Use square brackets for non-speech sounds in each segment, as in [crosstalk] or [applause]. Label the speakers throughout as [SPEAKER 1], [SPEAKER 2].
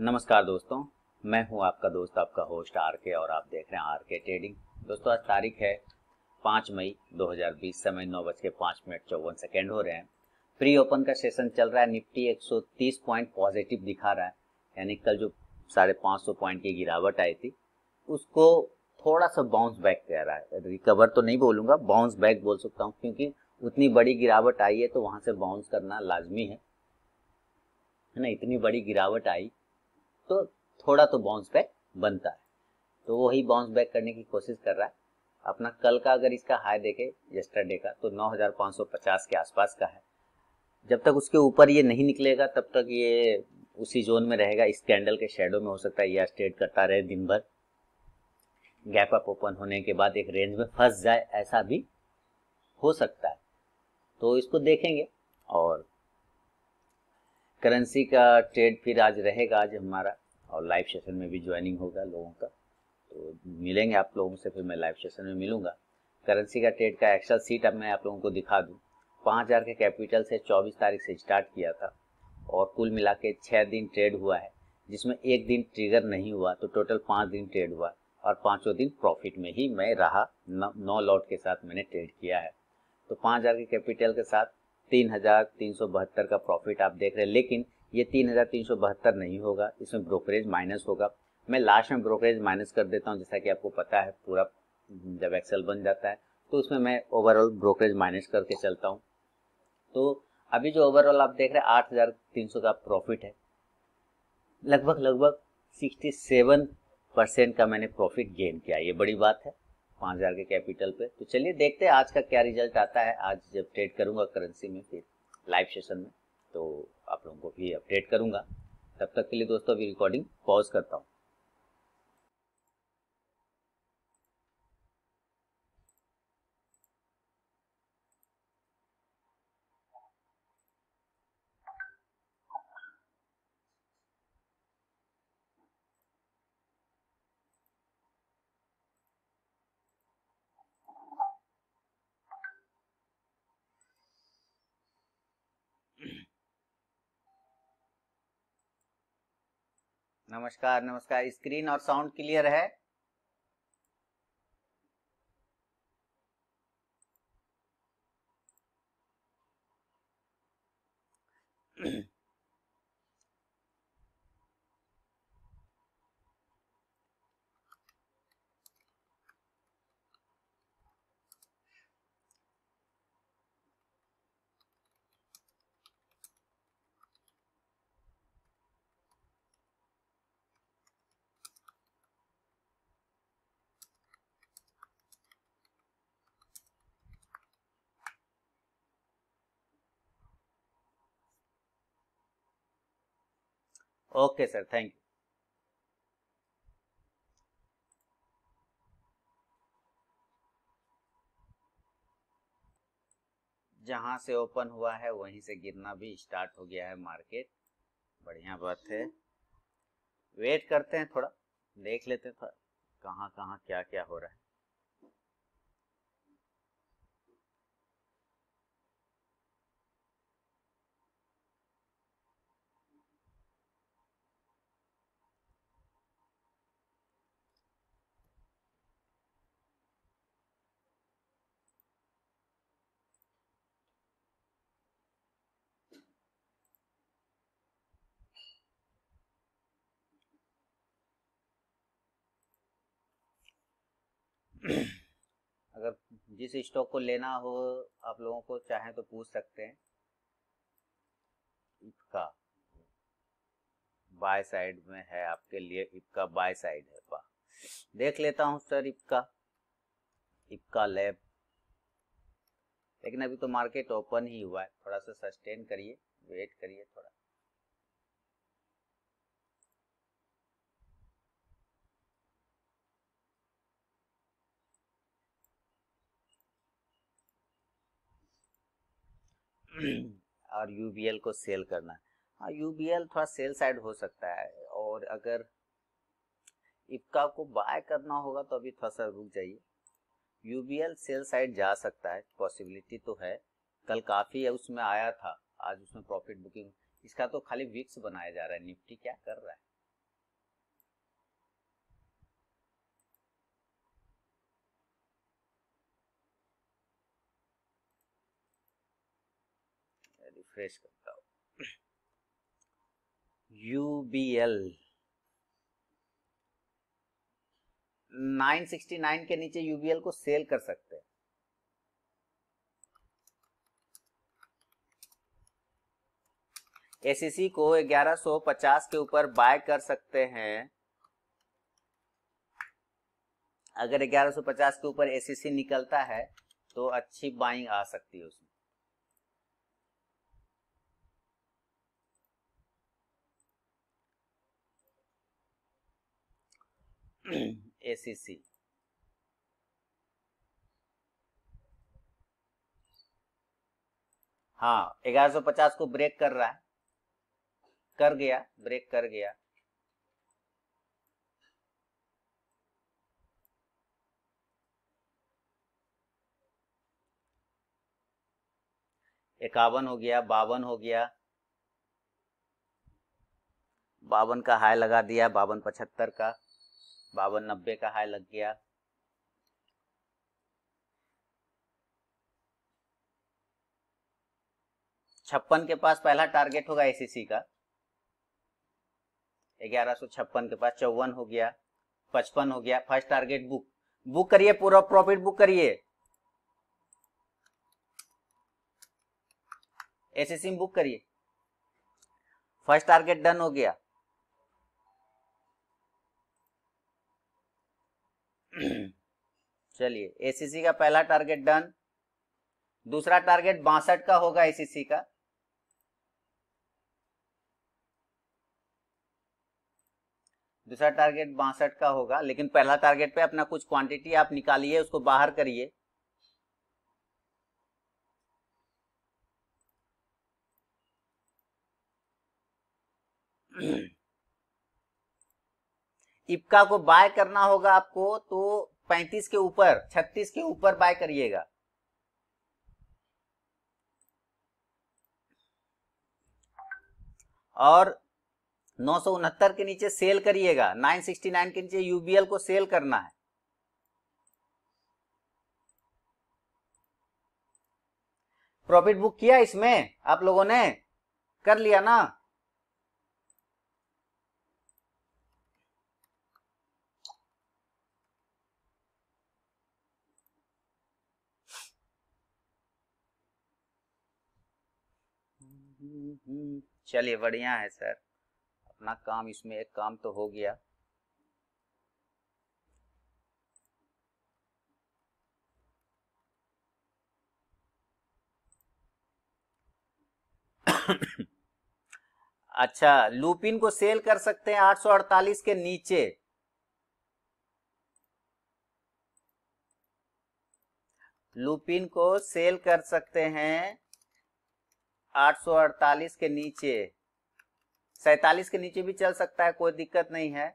[SPEAKER 1] नमस्कार दोस्तों मैं हूं आपका दोस्त आपका होस्ट आर के और आप देख रहे हैं आर के ट्रेडिंग दोस्तों आज तारीख है पाँच मई 2020 समय नौ बज के पाँच मिनट चौवन सेकेंड हो रहे हैं प्री ओपन का सेशन चल रहा है निफ्टी 130 पॉइंट पॉजिटिव दिखा रहा है यानी कल जो साढ़े पाँच सौ पॉइंट की गिरावट आई थी उसको थोड़ा सा बाउंस बैक कह रहा है रिकवर तो नहीं बोलूँगा बाउंस बैक बोल सकता हूँ क्योंकि उतनी बड़ी गिरावट आई है तो वहाँ से बाउंस करना लाजमी है ना इतनी बड़ी गिरावट आई तो थोड़ा तो बाउंस बैक बनता है तो वही बाउंस बैक करने की कोशिश कर रहा है अपना कल का अगर इसका हाई देखे यस्टरडे का तो 9550 के आसपास का है जब तक उसके ऊपर ये नहीं निकलेगा तब तक ये उसी जोन में रहेगा इस कैंडल के शेडो में हो सकता है यह स्टेट करता रहे दिन भर गैप अप ओपन होने के बाद एक रेंज में फंस जाए ऐसा भी हो सकता है तो इसको देखेंगे और करेंसी का ट्रेड फिर आज रहेगा आज हमारा और लाइव सेशन में भी ज्वाइनिंग होगा लोगों का तो मिलेंगे आप लोगों से फिर मैं लाइव सेशन में मिलूंगा करेंसी का ट्रेड का एक्सल सीट अब मैं आप लोगों को दिखा दूँ पाँच के कैपिटल से चौबीस तारीख से स्टार्ट किया था और कुल मिला के दिन ट्रेड हुआ है जिसमें एक दिन ट्रिगर नहीं हुआ तो टोटल पाँच दिन ट्रेड हुआ और पाँचों दिन प्रॉफिट में ही मैं रहा नौ लॉट के साथ मैंने ट्रेड किया है तो पाँच हज़ार के कैपिटल के साथ तीन हजार तीन सौ बहत्तर का प्रॉफिट आप देख रहे हैं लेकिन ये तीन हजार तीन सौ बहत्तर नहीं होगा इसमें ब्रोकरेज माइनस होगा मैं लास्ट में ब्रोकरेज माइनस कर देता हूँ जैसा कि आपको पता है पूरा जब एक्सेल बन जाता है तो उसमें मैं ओवरऑल ब्रोकरेज माइनस करके चलता हूँ तो अभी जो ओवरऑल आप देख रहे हैं आठ हजार तीन सौ का प्रॉफिट है लगभग लगभग सिक्सटी सेवन परसेंट का मैंने प्रॉफिट गेन किया ये बड़ी बात है पांच हज़ार के कैपिटल पे तो चलिए देखते हैं आज का क्या रिजल्ट आता है आज जब ट्रेड करूंगा करेंसी में फिर लाइव सेशन में तो आप लोगों को भी अपडेट करूंगा तब तक के लिए दोस्तों अभी रिकॉर्डिंग पॉज करता हूँ नमस्कार नमस्कार स्क्रीन और साउंड क्लियर है ओके सर थैंक यू जहां से ओपन हुआ है वहीं से गिरना भी स्टार्ट हो गया है मार्केट बढ़िया बात है वेट करते हैं थोड़ा देख लेते हैं थोड़ा कहाँ कहाँ क्या क्या हो रहा है [clears throat] अगर जिस स्टॉक को लेना हो आप लोगों को चाहे तो पूछ सकते हैं इपका बाय साइड में है आपके लिए इपका बाय साइड है पा देख लेता हूं सर इपका इपका लैब लेकिन अभी तो मार्केट ओपन ही हुआ है थोड़ा सा सस्टेन करिए वेट करिए थोड़ा [clears throat] और यू को सेल करना हाँ यू थोड़ा सेल साइड हो सकता है और अगर इपका को बाय करना होगा तो अभी थोड़ा सा रुक जाइए यू सेल साइड जा सकता है पॉसिबिलिटी तो है कल काफ़ी उसमें आया था आज उसमें प्रॉफिट बुकिंग इसका तो खाली विक्स बनाया जा रहा है निफ्टी क्या कर रहा है रिफ्रेश करता हूँ U B L nine sixty nine के नीचे यूबीएल को सेल कर सकते हैं एसीसी को 1150 के ऊपर बाय कर सकते हैं अगर 1150 के ऊपर एसीसी निकलता है तो अच्छी बाइंग आ सकती है उसमें ACC. [clears throat] हाँ 1150 को ब्रेक कर रहा है कर गया ब्रेक कर गया इक्यावन हो गया बावन हो गया बावन का हाई लगा दिया बावन पचहत्तर का बावन नब्बे का हाई लग गया छप्पन के पास पहला टारगेट होगा एसीसी का ग्यारह सौ छप्पन के पास चौवन हो गया पचपन हो गया फर्स्ट टारगेट बुक बुक करिए पूरा प्रॉफिट बुक करिए एसीसी में बुक करिए फर्स्ट टारगेट डन हो गया [clears throat] चलिए एसीसी का पहला टारगेट डन दूसरा टारगेट बासठ का होगा एसीसी का दूसरा टारगेट बासठ का होगा लेकिन पहला टारगेट पे अपना कुछ क्वांटिटी आप निकालिए उसको बाहर करिए [clears throat] इपका को बाय करना होगा आपको तो 35 के ऊपर 36 के ऊपर बाय करिएगा और नौ के नीचे सेल करिएगा 969 के नीचे यूबीएल को सेल करना है प्रॉफिट बुक किया इसमें आप लोगों ने कर लिया ना हम्म, चलिए बढ़िया है सर अपना काम इसमें एक काम तो हो गया [coughs] अच्छा लूपिन को सेल कर सकते हैं 848 के नीचे लूपिन को सेल कर सकते हैं 848 के नीचे सैतालीस के नीचे भी चल सकता है कोई दिक्कत नहीं है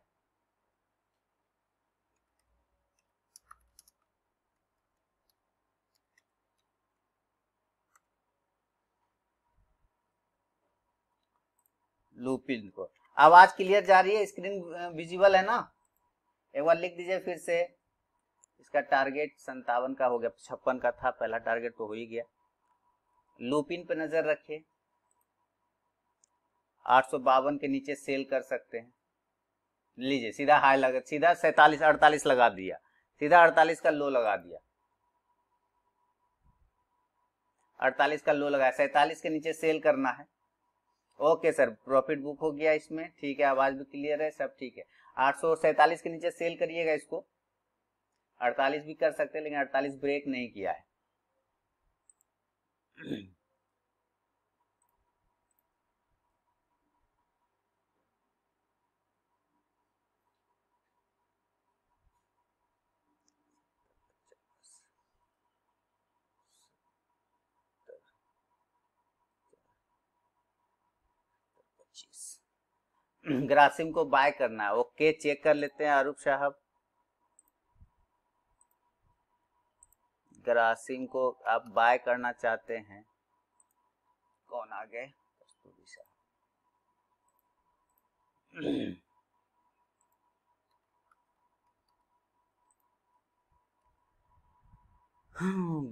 [SPEAKER 1] लूपिन को आवाज क्लियर जा रही है स्क्रीन विजिबल है ना एक बार लिख दीजिए फिर से इसका टारगेट संतावन का हो गया छप्पन का था पहला टारगेट तो हो ही गया लूपिन पर नजर रखे आठ के नीचे सेल कर सकते हैं लीजिए सीधा हाई लगा सीधा सैतालीस अड़तालीस लगा दिया सीधा अड़तालीस का लो लगा दिया अड़तालीस का लो लगाया सैतालीस के नीचे सेल करना है ओके सर प्रॉफिट बुक हो गया इसमें ठीक है आवाज भी क्लियर है सब ठीक है आठ सौ सैतालीस के नीचे सेल करिएगा इसको अड़तालीस भी कर सकते हैं लेकिन अड़तालीस ब्रेक नहीं किया है [clears throat] ग्रासिम को बाय करना है ओके चेक कर लेते हैं आरूफ साहब ग्रासिम को आप बाय करना चाहते हैं कौन आ गए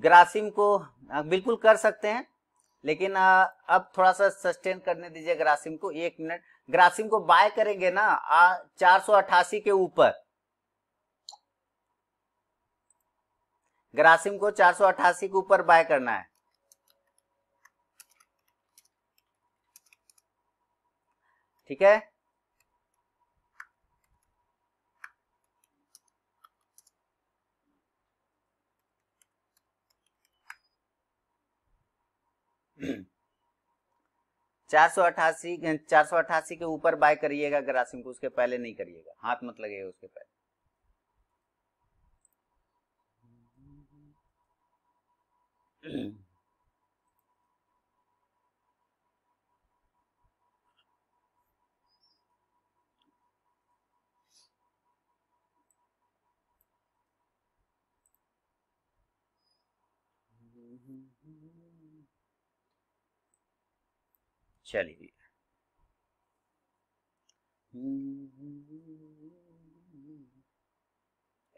[SPEAKER 1] ग्रासिम को बिल्कुल कर सकते हैं लेकिन अब थोड़ा सा सस्टेन करने दीजिए ग्रासिम को एक मिनट ग्रासिम को बाय करेंगे ना चार के ऊपर ग्रासिम को अट्ठासी के ऊपर बाय करना है ठीक है चार सौ अट्ठासी चार सौ अट्ठासी के ऊपर बाय करिएगा ग्रासिम को उसके पहले नहीं करिएगा हाथ मत लगेगा उसके पहले चलिए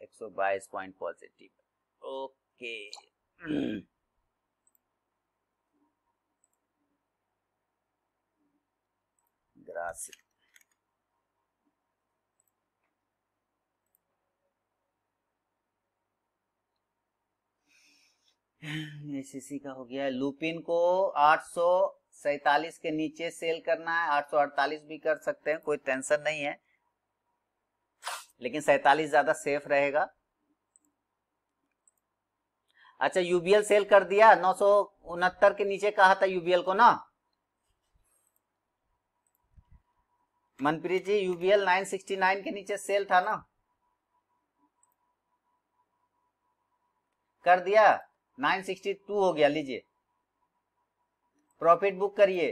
[SPEAKER 1] एक सौ बाईस point positive okay grazie. ACC का हो गया लुपिन को आठ के नीचे सेल करना है 848 भी कर सकते हैं कोई टेंशन नहीं है लेकिन सैतालीस ज्यादा सेफ रहेगा अच्छा यूबीएल सेल कर दिया नौ के नीचे कहा था यूबीएल को ना मनप्रीत जी यूबीएल 969 के नीचे सेल था ना कर दिया 962 हो गया लीजिए प्रॉफिट बुक करिए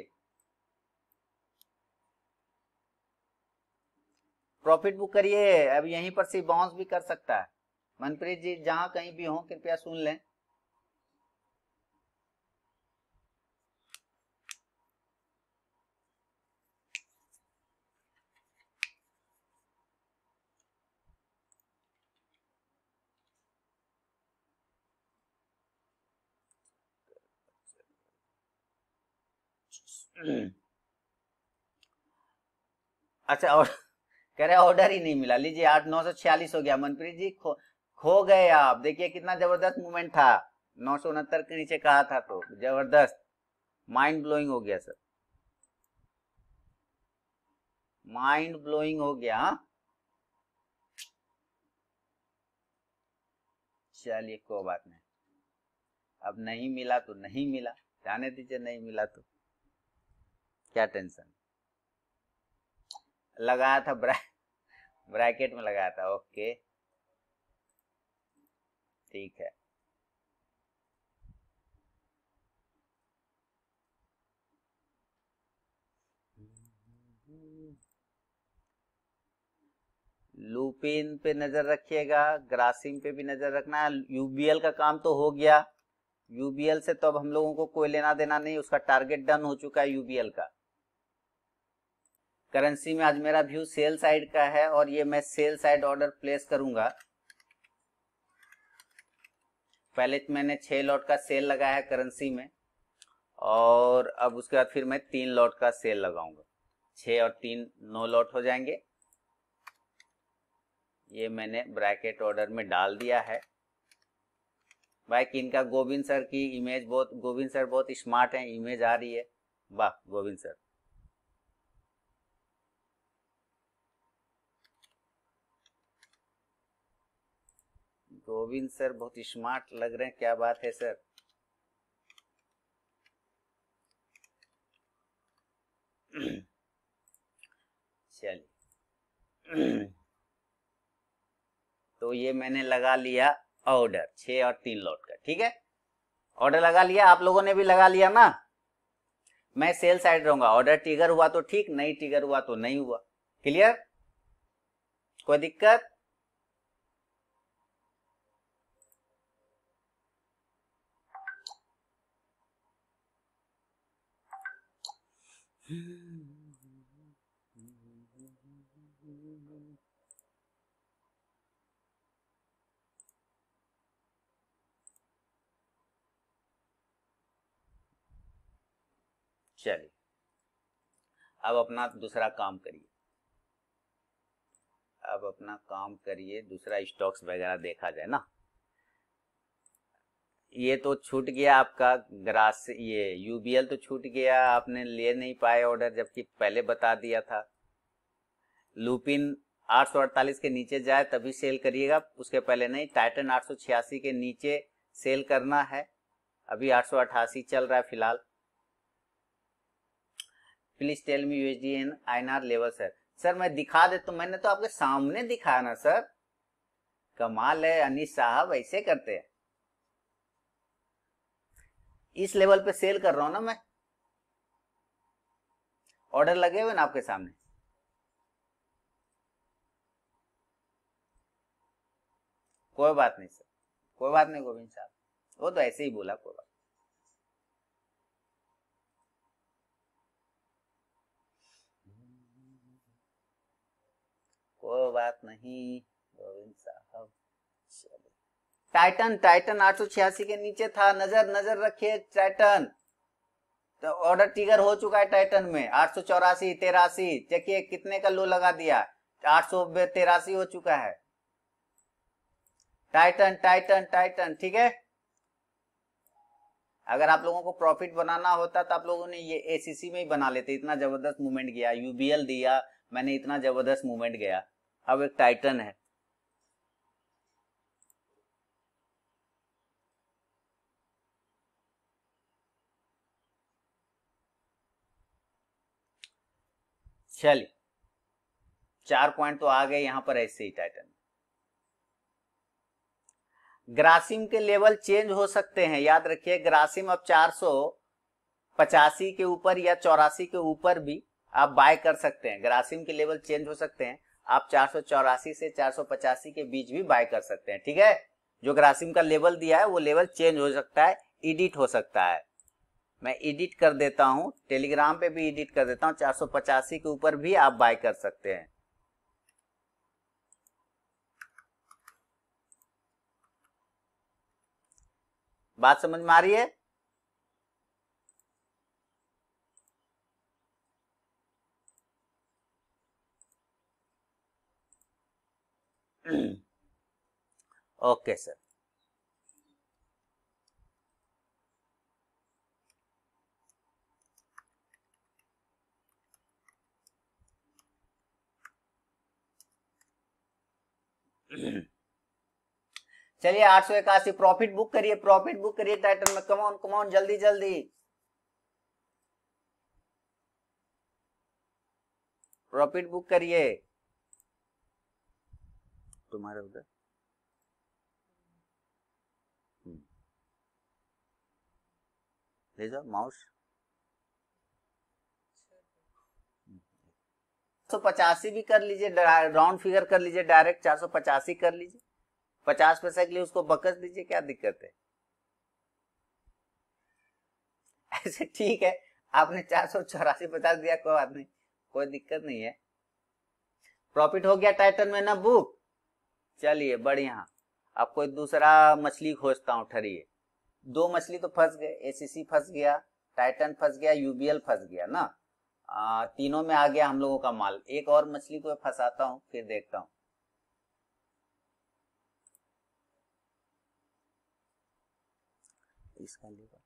[SPEAKER 1] प्रॉफिट बुक करिए अब यहीं पर से बाउंस भी कर सकता है मनप्रीत जी जहां कहीं भी हो कृपया सुन लें अच्छा और [laughs] कह रहे ऑर्डर ही नहीं मिला लीजिए आठ नौ सौ छियालीस हो गया मनप्रीत जी खो खो गए आप देखिए कितना जबरदस्त मूवमेंट था नौ सौ उनहत्तर के नीचे कहा था तो जबरदस्त माइंड ब्लोइंग हो गया सर माइंड ब्लोइंग हो गया हाँ। चलिए कोई बात नहीं अब नहीं मिला तो नहीं मिला जाने दीजिए नहीं मिला तो क्या टेंशन लगाया था ब्रा, ब्रैकेट में लगाया था ओके ठीक है लूपिन पे नजर रखिएगा ग्रासिंग पे भी नजर रखना है यूबीएल का काम तो हो गया यूबीएल से तो अब हम लोगों को कोई लेना देना नहीं उसका टारगेट डन हो चुका है यूबीएल का करेंसी में आज मेरा व्यू सेल साइड का है और ये मैं सेल साइड ऑर्डर प्लेस करूंगा पहले तो मैंने छह लॉट का सेल लगाया है करेंसी में और अब उसके बाद फिर मैं तीन लॉट का सेल लगाऊंगा छ और तीन नौ लॉट हो जाएंगे ये मैंने ब्रैकेट ऑर्डर में डाल दिया है भाई इनका गोविंद सर की इमेज बहुत गोविंद सर बहुत स्मार्ट है इमेज आ रही है वाह गोविंद सर तो गोविंद सर बहुत स्मार्ट लग रहे हैं क्या बात है सर चलिए तो ये मैंने लगा लिया ऑर्डर छ और तीन लॉट का ठीक है ऑर्डर लगा लिया आप लोगों ने भी लगा लिया ना मैं सेल साइड रहूंगा ऑर्डर टिगर हुआ तो ठीक नहीं टिगर हुआ तो नहीं हुआ क्लियर कोई दिक्कत चलिए अब अपना दूसरा काम करिए अब अपना काम करिए दूसरा स्टॉक्स वगैरह देखा जाए ना ये तो छूट गया आपका ग्रास ये यूबीएल तो छूट गया आपने ले नहीं पाए ऑर्डर जबकि पहले बता दिया था लुपिन 848 के नीचे जाए तभी सेल करिएगा उसके पहले नहीं टाइटन 886 के नीचे सेल करना है अभी 888 चल रहा है फिलहाल please tell me USD N I level sir sir मैं दिखा दे तो मैंने तो आपके सामने दिखाया ना सर कमाल है अनिश साहब ऐसे करते हैं इस लेवल पे सेल कर रहा हूं ना मैं ऑर्डर लगे हुए ना आपके सामने कोई बात नहीं सर कोई बात नहीं गोविंद साहब वो तो ऐसे ही बोला कोई बात कोई बात नहीं गोविंद साहब चलो टाइटन टाइटन आठ छियासी के नीचे था नजर नजर रखिए टाइटन तो ऑर्डर टिगर हो चुका है टाइटन में आठ सौ चौरासी तेरासी देखिए कितने का लो लगा दिया आठ सौ तेरासी हो चुका है टाइटन टाइटन टाइटन ठीक है अगर आप लोगों को प्रॉफिट बनाना होता तो आप लोगों ने ये एसीसी में ही बना लेते इतना जबरदस्त मूवमेंट गया यूबीएल दिया मैंने इतना जबरदस्त मूवमेंट गया अब एक टाइटन है चलिए चार पॉइंट तो आ गए यहां पर ऐसे ही टाइटन ग्रासिम के लेवल चेंज हो सकते हैं याद रखिए ग्रासिम अब चार पचासी के ऊपर या चौरासी के ऊपर भी आप बाय कर सकते हैं ग्रासिम के लेवल चेंज हो सकते हैं आप चार चौरासी से चार पचासी के बीच भी बाय कर सकते हैं ठीक है जो ग्रासिम का लेवल दिया है वो लेवल चेंज हो सकता है एडिट हो सकता है मैं एडिट कर देता हूं टेलीग्राम पे भी एडिट कर देता हूं चार के ऊपर भी आप बाय कर सकते हैं बात समझ में आ रही है ओके [clears throat] सर [coughs] चलिए आठ सौ इक्यासी प्रॉफिट बुक करिए प्रॉफिट बुक करिए टाइटल में कमाउन कमाउन जल्दी जल्दी प्रॉफिट बुक करिए तुम्हारे उधर ले जाओ माउस सौ भी कर लीजिए राउंड फिगर कर लीजिए डायरेक्ट चार सौ पचासी कर लीजिए पचास पैसा के लिए उसको बकस दीजिए क्या दिक्कत है ऐसे ठीक है आपने चार सौ चौरासी पचास दिया कोई बात नहीं कोई दिक्कत नहीं है प्रॉफिट हो गया टाइटन में ना बुक चलिए बढ़िया अब कोई दूसरा मछली खोजता हूँ ठरिए दो मछली तो फंस गए एसीसी फंस गया टाइटन फंस गया यूबीएल फंस गया ना आ, तीनों में आ गया हम लोगों का माल एक और मछली को फंसाता हूं फिर देखता हूं इसका लेगा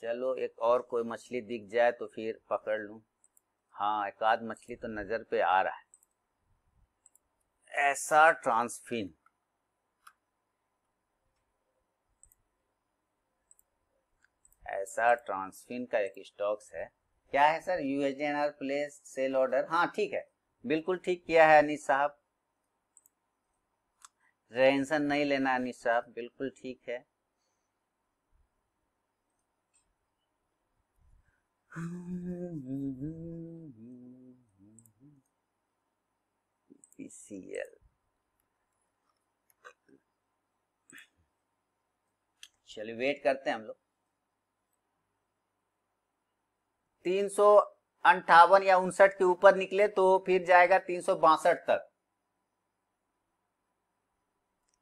[SPEAKER 1] चलो एक और कोई मछली दिख जाए तो फिर पकड़ लू हाँ एक आध मछली तो नजर पे आ रहा है ऐसा ट्रांसफिन है सर ट्रांसफिन का एक स्टॉक्स है क्या है sir USD INR place sell order हाँ ठीक है बिल्कुल ठीक किया है अनिश साहब रेंशन नहीं लेना अनिश साहब बिल्कुल ठीक है पीसीएल चलिए वेट करते हैं हम लोग तीन अंठावन या उनसठ के ऊपर निकले तो फिर जाएगा तीन सौ बासठ तक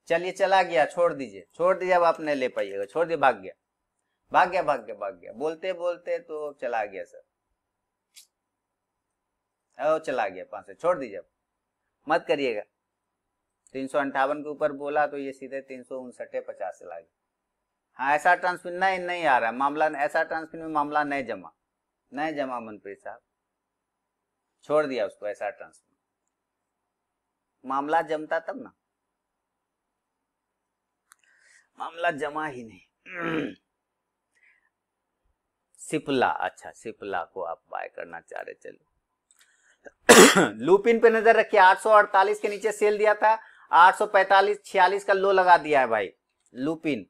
[SPEAKER 1] चलिए चला गया छोड़ दीजिए छोड़ दीजिए अब आप नहीं ले पाइएगा छोड़ दीजिए भाग गया भाग गया भाग गया भाग गया बोलते बोलते तो चला गया सर ओ चला गया पांच सौ छोड़ दीजिए मत करिएगा तीन सौ अंठावन के ऊपर बोला तो ये सीधे तीन सौ उनसठे पचास चला गया हाँ ऐसा ट्रांसफिन नहीं नहीं आ रहा मामला ऐसा ट्रांसफिन में मामला नहीं जमा न जमा मनप्रीत साहब छोड़ दिया उसको ऐसा ट्रांसफर मामला जमता तब ना मामला जमा ही नहीं सिपला अच्छा सिपला को आप बाय करना चाह रहे चलो लूपिन पे नजर रखिए 848 के नीचे सेल दिया था 845 46 का लो लगा दिया है भाई लूपिन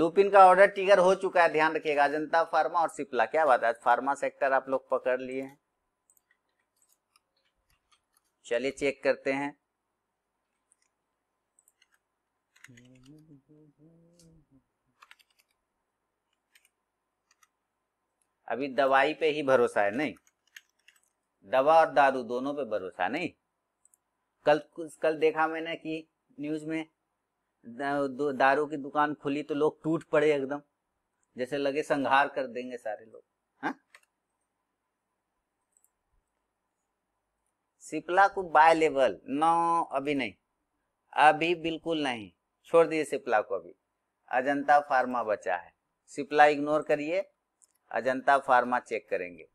[SPEAKER 1] लुपिन का ऑर्डर टिगर हो चुका है ध्यान रखिएगा जनता फार्मा और सिप्ला क्या बात है फार्मा सेक्टर आप लोग पकड़ लिए हैं चलिए चेक करते हैं अभी दवाई पे ही भरोसा है नहीं दवा और दारू दोनों पे भरोसा नहीं कल कल देखा मैंने कि न्यूज में दारू की दुकान खुली तो लोग टूट पड़े एकदम जैसे लगे संघार कर देंगे सारे लोग हाँ? सिपला को बाय लेवल नो अभी नहीं अभी बिल्कुल नहीं छोड़ दिए सिपला को अभी अजंता फार्मा बचा है सिपला इग्नोर करिए अजंता फार्मा चेक करेंगे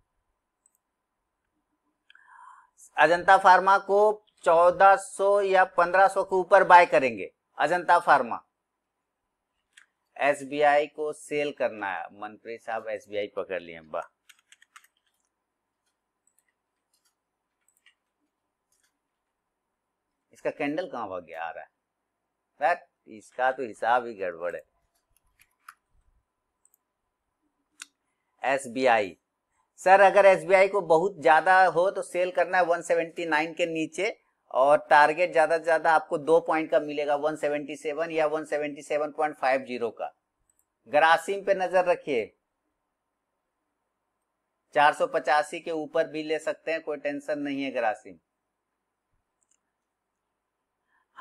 [SPEAKER 1] अजंता फार्मा को 1400 या 1500 के ऊपर बाय करेंगे अजंता फार्मा एसबीआई को सेल करना है मनप्रीत साहब एसबीआई पकड़ लिए वाह इसका कैंडल कहां भाग गया आ रहा है इसका तो हिसाब ही गड़बड़ है एसबीआई सर अगर एसबीआई को बहुत ज्यादा हो तो सेल करना है 179 के नीचे और टारगेट ज्यादा से ज्यादा आपको दो पॉइंट का मिलेगा 177 या 177.50 का ग्रासिम पे नजर रखिए चार के ऊपर भी ले सकते हैं कोई टेंशन नहीं है ग्रासिम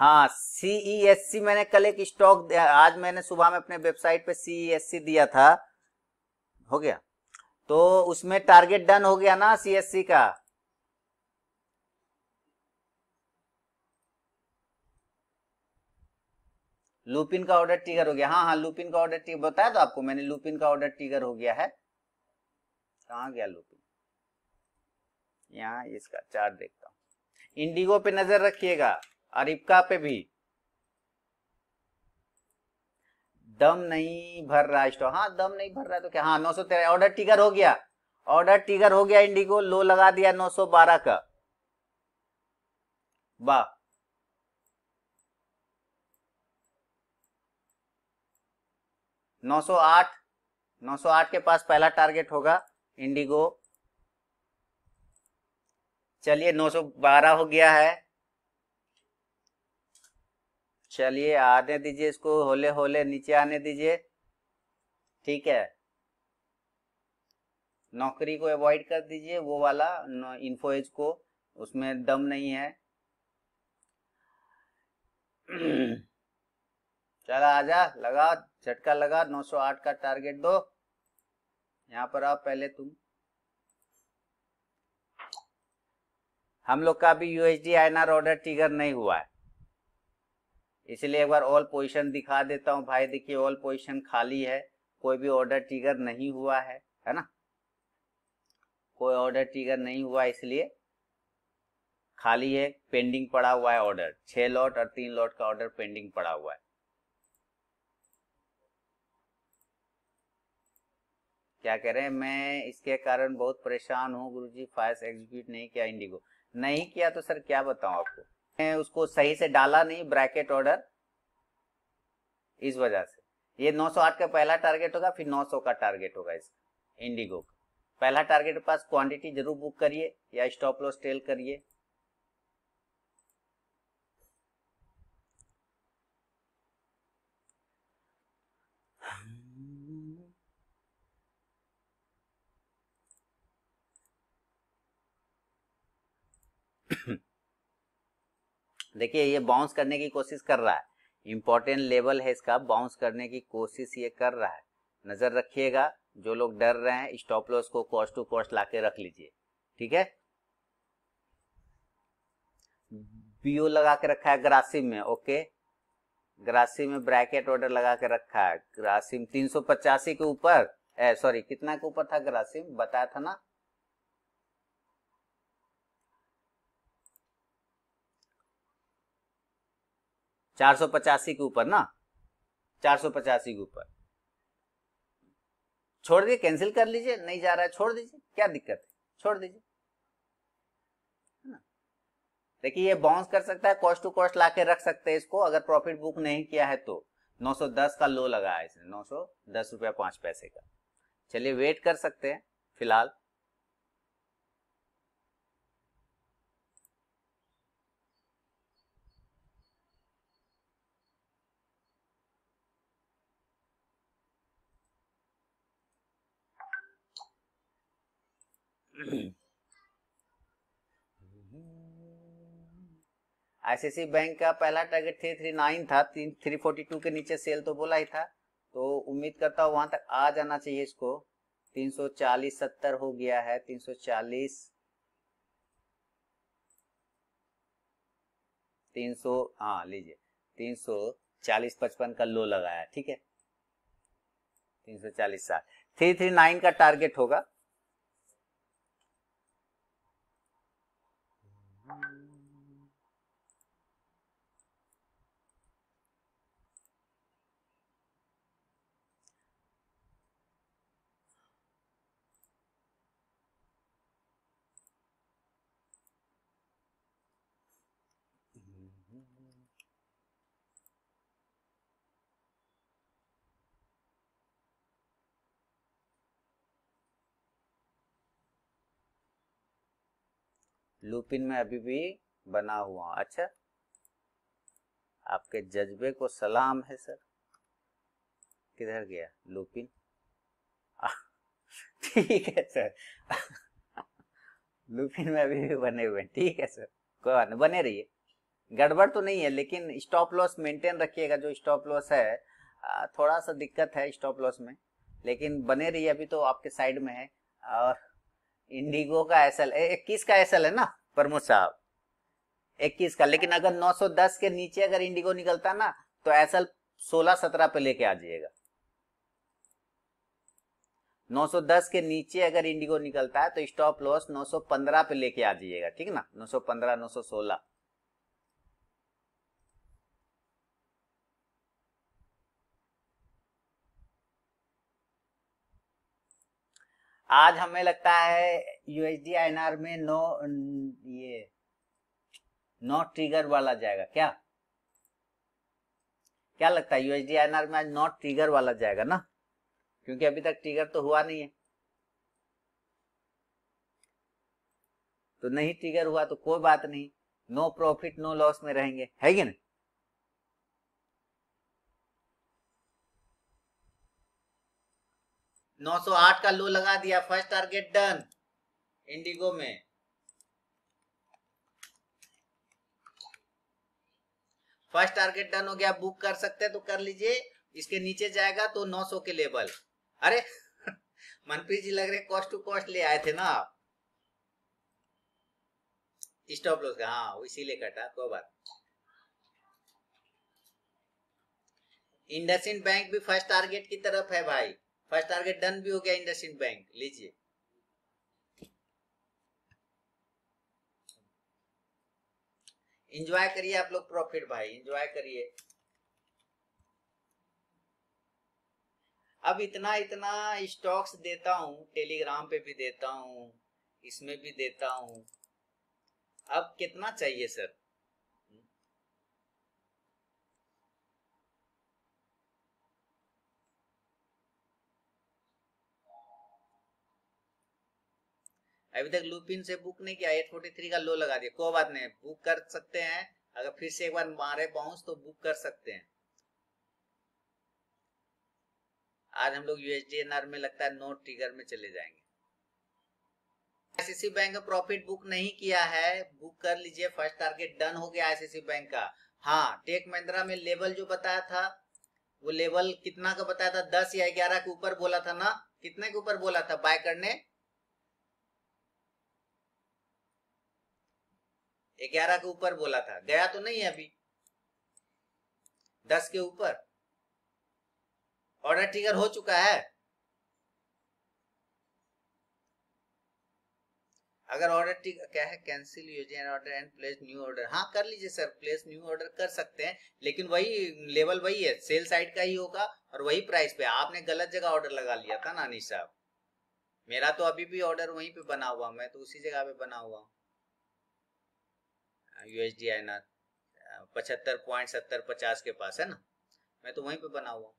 [SPEAKER 1] हाँ सीईएससी e मैंने कल एक स्टॉक आज मैंने सुबह में अपने वेबसाइट पे सीईएससी e दिया था हो गया तो उसमें टारगेट डन हो गया ना सीएससी e का लुपिन का ऑर्डर टिगर हो गया हाँ हाँ लुपिन का ऑर्डर टिगर बताया तो आपको मैंने लुपिन का ऑर्डर टिगर हो गया है कहा गया लुपिन यहाँ इसका चार्ट देखता हूँ इंडिगो पे नजर रखिएगा अरिपका पे भी दम नहीं भर रहा स्टॉक तो। हाँ दम नहीं भर रहा तो क्या हाँ नौ सौ तेरह ऑर्डर टिगर हो गया ऑर्डर टिगर हो गया इंडिगो लो लगा दिया नौ सौ बारह का वाह 908 908 के पास पहला टारगेट होगा इंडिगो चलिए 912 हो गया है चलिए आने दीजिए इसको होले होले नीचे आने दीजिए ठीक है नौकरी को अवॉइड कर दीजिए वो वाला इन्फोएज को उसमें दम नहीं है
[SPEAKER 2] [clears throat]
[SPEAKER 1] चला आजा लगा झटका लगा 908 का टारगेट दो यहाँ पर आओ पहले तुम हम लोग का भी यूएसडी आईएनआर ऑर्डर टिगर नहीं हुआ है इसलिए एक बार ऑल पोजीशन दिखा देता हूँ भाई देखिए ऑल पोजीशन खाली है कोई भी ऑर्डर टिगर नहीं हुआ है है ना कोई ऑर्डर टिगर नहीं हुआ इसलिए खाली है पेंडिंग पड़ा हुआ है ऑर्डर छह लॉट और तीन लॉट का ऑर्डर पेंडिंग पड़ा हुआ है क्या कह रहे हैं मैं इसके कारण बहुत परेशान हूँ गुरु जी फास्ट एग्जीक्यूट नहीं किया इंडिगो नहीं किया तो सर क्या बताऊ आपको मैं उसको सही से डाला नहीं ब्रैकेट ऑर्डर इस वजह से ये 908 का पहला टारगेट होगा फिर 900 का टारगेट होगा इसका इंडिगो का पहला टारगेट पास क्वांटिटी जरूर बुक करिए या स्टॉप लॉस टेल करिए देखिए ये बाउंस करने की कोशिश कर रहा है इंपॉर्टेंट लेवल है इसका बाउंस करने की कोशिश ये कर रहा है नज़र रखिएगा जो लोग डर रहे हैं स्टॉप लॉस को कॉस्ट टू कॉस्ट ला के रख लीजिए ठीक है बीओ लगा के रखा है ग्रासिम में ओके ग्रासिम में ब्रैकेट ऑर्डर लगा के रखा है ग्रासिम तीन के ऊपर सॉरी कितना के ऊपर था ग्रासिम बताया था ना चार सौ पचासी के ऊपर ना चार सौ के ऊपर छोड़ दीजिए कैंसिल कर लीजिए नहीं जा रहा है छोड़ दीजिए क्या दिक्कत है छोड़ दीजिए देखिए ये बाउंस कर सकता है कॉस्ट टू कॉस्ट ला के रख सकते हैं इसको अगर प्रॉफिट बुक नहीं किया है तो 910 का लो लगाया इसने नौ सौ दस रुपया पांच पैसे का चलिए वेट कर सकते हैं फिलहाल आईसीसी [clears throat] बैंक का पहला टारगेट थ्री थ्री नाइन था थ्री फोर्टी टू के नीचे सेल तो बोला ही था तो उम्मीद करता हूँ वहां तक आ जाना चाहिए इसको तीन सौ चालीस सत्तर हो गया है तीन सौ चालीस तीन सौ हाँ लीजिए तीन सौ चालीस पचपन का लो लगाया ठीक है तीन सौ चालीस साल थ्री थ्री नाइन का टारगेट होगा लूपिन में अभी भी बना हुआ अच्छा आपके जज्बे को सलाम है सर किधर गया लूपिन ठीक है सर लूपिन में अभी भी बने हुए ठीक है सर कोई बात नहीं बने रहिए गड़बड़ तो नहीं है लेकिन स्टॉप लॉस मेंटेन रखिएगा जो स्टॉप लॉस है थोड़ा सा दिक्कत है स्टॉप लॉस में लेकिन बने रहिए अभी तो आपके साइड में है और इंडिगो का एसएल इक्कीस का एसएल है ना प्रमोद साहब इक्कीस का लेकिन अगर 910 के नीचे अगर इंडिगो निकलता ना तो एसएल 16 17 पे लेके आ जाइएगा 910 के नीचे अगर इंडिगो निकलता है तो स्टॉप लॉस 915 पे लेके आ जाइएगा ठीक ना 915 916 आज हमें लगता है यूएसडी आईएनआर में नो ये नो ट्रिगर वाला जाएगा क्या क्या लगता है यूएसडी आईएनआर में आज नॉट ट्रिगर वाला जाएगा ना क्योंकि अभी तक ट्रिगर तो हुआ नहीं है तो नहीं ट्रिगर हुआ तो कोई बात नहीं नो प्रॉफिट नो लॉस में रहेंगे है कि नहीं 908 का लो लगा दिया फर्स्ट टारगेट डन इंडिगो में फर्स्ट टारगेट डन हो गया बुक कर सकते हैं तो कर लीजिए इसके नीचे जाएगा तो 900 के लेवल अरे [laughs] मनप्रीत जी लग रहे कॉस्ट टू कॉस्ट ले आए थे ना आप स्टॉप लॉस का हाँ इसीलिए कटा कोई बात इंडसिन बैंक भी फर्स्ट टारगेट की तरफ है भाई फर्स्ट टारगेट डन भी हो गया इंडसिंड बैंक लीजिए इंजॉय करिए आप लोग प्रॉफिट भाई इंजॉय करिए अब इतना इतना स्टॉक्स देता हूं टेलीग्राम पे भी देता हूं इसमें भी देता हूं अब कितना चाहिए सर अभी तक लुपिन से बुक नहीं किया एट फोर्टी थ्री का लो लगा दिया कोई बात नहीं बुक कर सकते हैं अगर फिर से एक बार मारे बाउंस तो बुक कर सकते हैं आज हम लोग यूएसडी में लगता है नोट टिगर में चले जाएंगे आईसीसी बैंक का प्रॉफिट बुक नहीं किया है बुक कर लीजिए फर्स्ट टारगेट डन हो गया आईसीसी बैंक का हाँ टेक महिंद्रा में लेवल जो बताया था वो लेवल कितना का बताया था दस या ग्यारह के ऊपर बोला था ना कितने के ऊपर बोला था बाय करने ग्यारह के ऊपर बोला था गया तो नहीं है अभी दस के ऊपर ऑर्डर ट्रिगर हो चुका है अगर ऑर्डर क्या है कैंसिल यूजन order and place new order हाँ कर लीजिए सर प्लेस न्यू ऑर्डर कर सकते हैं लेकिन वही लेवल वही है सेल साइड का ही होगा और वही प्राइस पे आपने गलत जगह ऑर्डर लगा लिया था नानी साहब मेरा तो अभी भी ऑर्डर वहीं पे बना हुआ मैं तो उसी जगह पे बना हुआ हूँ यूएसडी आई एन पचहत्तर पॉइंट सत्तर पचास के पास है ना मैं तो वहीं पे बना हुआ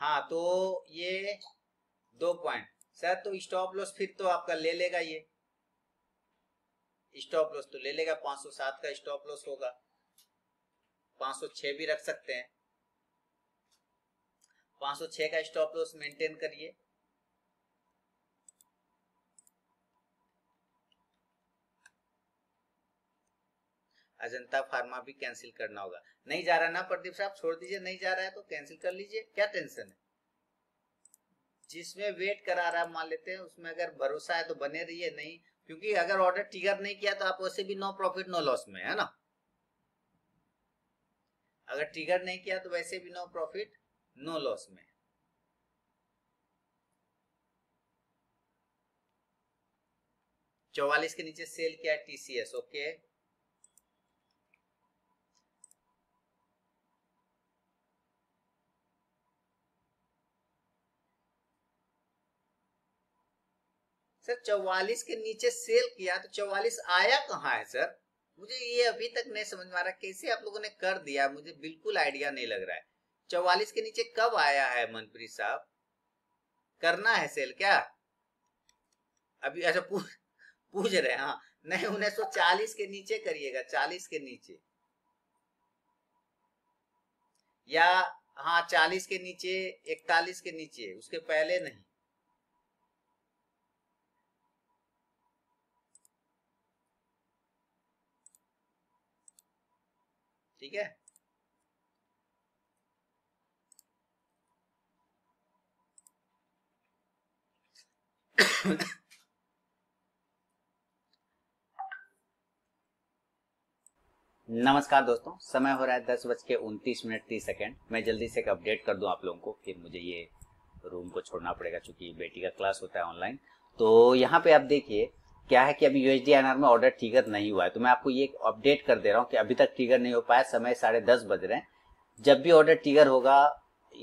[SPEAKER 1] हाँ तो ये दो पॉइंट सर तो स्टॉप लॉस फिर तो आपका ले लेगा ये स्टॉप लॉस तो ले लेगा 507 का स्टॉप लॉस होगा 506 भी रख सकते हैं 506 का स्टॉप लॉस मेंटेन करिए अजंता फार्मा भी कैंसिल करना होगा नहीं जा रहा ना प्रदीप साहब छोड़ दीजिए नहीं जा रहा है तो कैंसिल कर लीजिए क्या टेंशन है जिसमें वेट करा रहा मान लेते हैं उसमें अगर भरोसा है तो बने रहिए नहीं क्योंकि अगर ऑर्डर टिगर नहीं किया तो आप वैसे भी नो प्रॉफिट नो लॉस में है ना अगर टिगर नहीं किया तो वैसे भी नो प्रॉफिट नो लॉस में चौवालीस के नीचे सेल किया टीसीएस ओके सर चौवालीस के नीचे सेल किया तो चौवालीस आया कहाँ है सर मुझे ये अभी तक नहीं समझ में आ रहा कैसे आप लोगों ने कर दिया मुझे बिल्कुल आइडिया नहीं लग रहा है चौवालीस के नीचे कब आया है मनप्रीत साहब करना है सेल क्या अभी अच्छा पूछ पूछ रहे हाँ नहीं उन्नीस सौ तो चालीस के नीचे करिएगा चालीस के नीचे या हाँ चालीस के नीचे इकतालीस के नीचे उसके पहले नहीं ठीक है नमस्कार दोस्तों समय हो रहा है दस बज के उनतीस मिनट तीस सेकेंड मैं जल्दी से एक अपडेट कर दूं आप लोगों को फिर मुझे ये रूम को छोड़ना पड़ेगा क्योंकि बेटी का क्लास होता है ऑनलाइन तो यहाँ पे आप देखिए क्या है कि अभी यूएसडी एनआर में ऑर्डर ट्रिगर नहीं हुआ है तो मैं आपको ये अपडेट कर दे रहा हूँ कि अभी तक ट्रिगर नहीं हो पाया समय साढ़े दस बज रहे हैं जब भी ऑर्डर ट्रिगर होगा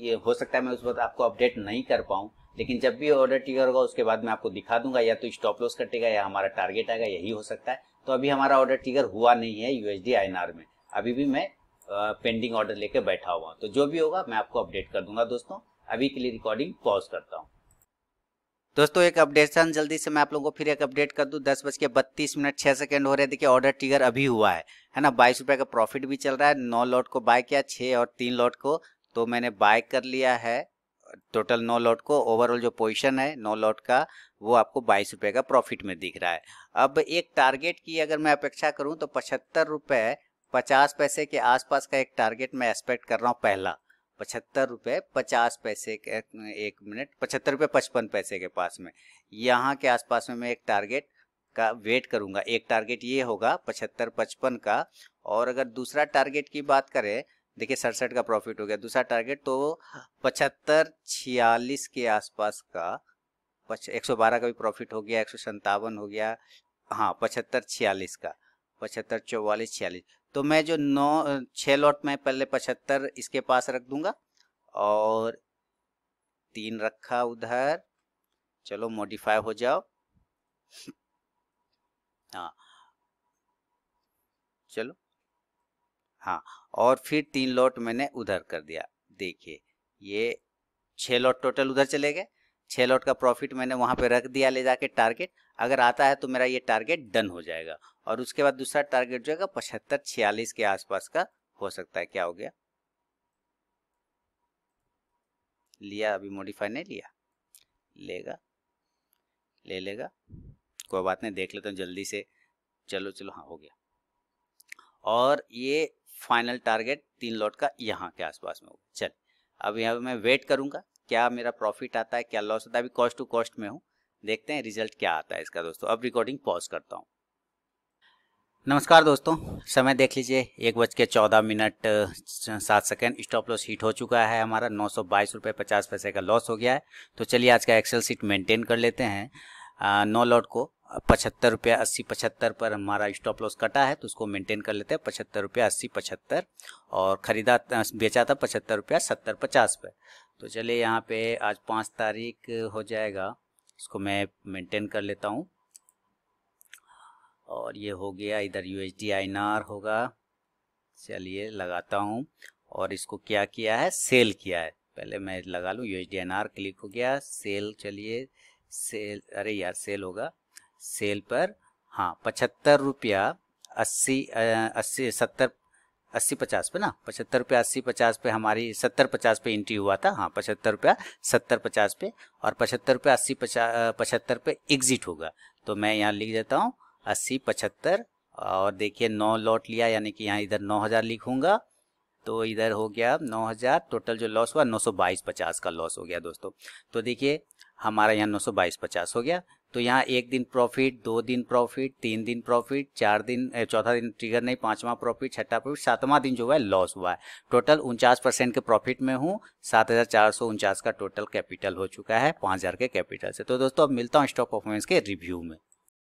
[SPEAKER 1] ये हो सकता है मैं उस वक्त आपको अपडेट नहीं कर पाऊँ लेकिन जब भी ऑर्डर ट्रिगर होगा उसके बाद मैं आपको दिखा दूंगा या तो स्टॉप लॉस कटेगा या हमारा टारगेट आएगा यही हो सकता है तो अभी हमारा ऑर्डर ट्रिगर हुआ नहीं है यूएसडी आईएनआर में अभी भी मैं पेंडिंग ऑर्डर लेकर बैठा हुआ हूँ तो जो भी होगा मैं आपको अपडेट कर दूंगा दोस्तों अभी के लिए रिकॉर्डिंग पॉज करता हूँ दोस्तों एक अपडेशन जल्दी से मैं आप लोगों को फिर एक अपडेट कर दूं दस बज के बत्तीस मिनट छह सेकंड हो रहे हैं देखिए ऑर्डर टिगर अभी हुआ है है ना बाईस रुपए का प्रॉफिट भी चल रहा है नौ लॉट को बाय किया छः और तीन लॉट को तो मैंने बाय कर लिया है टोटल नौ लॉट को ओवरऑल जो पोजीशन है नौ लॉट का वो आपको बाईस रुपए का प्रॉफिट में दिख रहा है अब एक टारगेट की अगर मैं अपेक्षा करूँ तो पचहत्तर रुपये पचास पैसे के आसपास का एक टारगेट मैं एक्सपेक्ट कर रहा हूँ पहला पचहत्तर रुपये पचास पैसे के एक मिनट पचहत्तर रुपये पचपन पैसे के पास में यहाँ के आसपास में मैं एक टारगेट का वेट करूँगा एक टारगेट ये होगा पचहत्तर पचपन का और अगर दूसरा टारगेट की बात करें देखिए सड़सठ का प्रॉफिट हो गया दूसरा टारगेट तो पचहत्तर छियालीस के आसपास का पच एक सौ बारह का भी प्रॉफिट हो गया एक सौ संतावन हो गया हाँ पचहत्तर छियालीस का पचहत्तर चौवालीस छियालीस तो मैं जो नौ छः लॉट में पहले पचहत्तर इसके पास रख दूंगा और तीन रखा उधर चलो मॉडिफाई हो जाओ हाँ चलो हाँ और फिर तीन लॉट मैंने उधर कर दिया देखिए ये छः लॉट टोटल उधर चले गए छः लॉट का प्रॉफिट मैंने वहाँ पे रख दिया ले जाके टारगेट अगर आता है तो मेरा ये टारगेट डन हो जाएगा और उसके बाद दूसरा टारगेट जो है पचहत्तर छियालीस के आसपास का हो सकता है क्या हो गया लिया अभी मॉडिफाई नहीं लिया लेगा ले लेगा कोई बात नहीं देख लेता हूँ जल्दी से चलो चलो हाँ हो गया और ये फाइनल टारगेट तीन लॉट का यहाँ के आसपास में होगा चल अब यहाँ मैं वेट करूँगा क्या मेरा प्रॉफिट आता है क्या लॉस होता है अभी कॉस्ट टू कॉस्ट में हूँ देखते हैं रिजल्ट क्या आता है इसका दोस्तों अब रिकॉर्डिंग पॉज करता हूँ नमस्कार दोस्तों समय देख लीजिए एक बज के चौदह मिनट सात सेकेंड स्टॉप लॉस हिट हो चुका है हमारा नौ सौ बाईस रुपये पचास पैसे का लॉस हो गया है तो चलिए आज का एक्सेल सीट मेंटेन कर लेते हैं नौ लॉट को पचहत्तर रुपया अस्सी पचहत्तर पर हमारा स्टॉप लॉस कटा है तो उसको मेंटेन कर लेते हैं पचहत्तर रुपया अस्सी पचहत्तर और ख़रीदा बेचा था पचहत्तर रुपया सत्तर पचास पर तो चलिए यहाँ पे आज पाँच तारीख हो जाएगा इसको मैं मेंटेन कर लेता हूँ और ये हो गया इधर यू एच होगा चलिए लगाता हूँ और इसको क्या किया है सेल किया है पहले मैं लगा लूँ यू एच क्लिक हो गया सेल चलिए सेल अरे यार सेल होगा सेल पर हाँ पचहत्तर रुपया अस्सी अस्सी सत्तर अस्सी पचास पे ना पचहत्तर रुपया अस्सी पचास पे हमारी सत्तर पचास पे एंट्री हुआ था हाँ पचहत्तर रुपया सत्तर पचास पे और पचहत्तर रुपया अस्सी पचास पचहत्तर पे एग्जिट होगा तो मैं यहाँ लिख देता हूँ अस्सी पचहत्तर और देखिए नौ लॉट लिया यानी कि यहाँ इधर नौ हज़ार लिखूँगा तो इधर हो गया नौ हज़ार टोटल जो लॉस हुआ नौ सौ बाईस पचास का लॉस हो गया दोस्तों तो देखिए हमारा यहाँ नौ सौ बाईस पचास हो गया तो यहाँ एक दिन प्रॉफिट दो दिन प्रॉफिट तीन दिन प्रॉफिट चार दिन चौथा दिन ट्रिगर नहीं पांचवा प्रॉफिट छठा प्रॉफिट सातवा दिन जो हुआ है लॉस हुआ है टोटल उनचास परसेंट के प्रॉफिट में हूँ सात हजार चार सौ उनचास का टोटल कैपिटल हो चुका है पाँच हजार के कैपिटल से तो दोस्तों अब मिलता हूँ स्टॉक परफॉर्मेंस के रिव्यू में